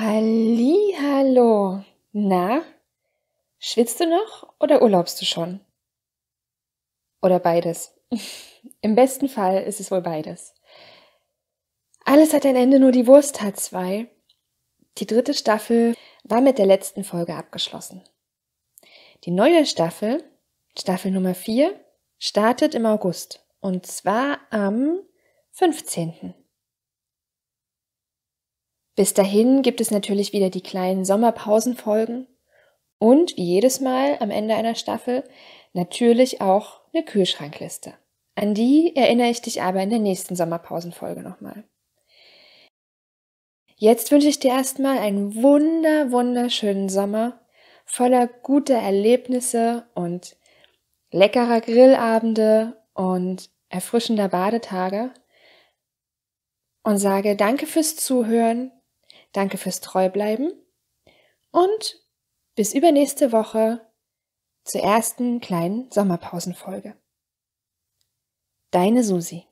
Hallo. Na, schwitzt du noch oder urlaubst du schon? Oder beides. Im besten Fall ist es wohl beides. Alles hat ein Ende, nur die Wurst hat zwei. Die dritte Staffel war mit der letzten Folge abgeschlossen. Die neue Staffel, Staffel Nummer 4, startet im August. Und zwar am 15. Bis dahin gibt es natürlich wieder die kleinen Sommerpausenfolgen und wie jedes Mal am Ende einer Staffel natürlich auch eine Kühlschrankliste. An die erinnere ich dich aber in der nächsten Sommerpausenfolge nochmal. Jetzt wünsche ich dir erstmal einen wunder, wunderschönen Sommer voller guter Erlebnisse und leckerer Grillabende und erfrischender Badetage und sage danke fürs Zuhören, Danke fürs Treubleiben und bis übernächste Woche zur ersten kleinen Sommerpausenfolge. Deine Susi.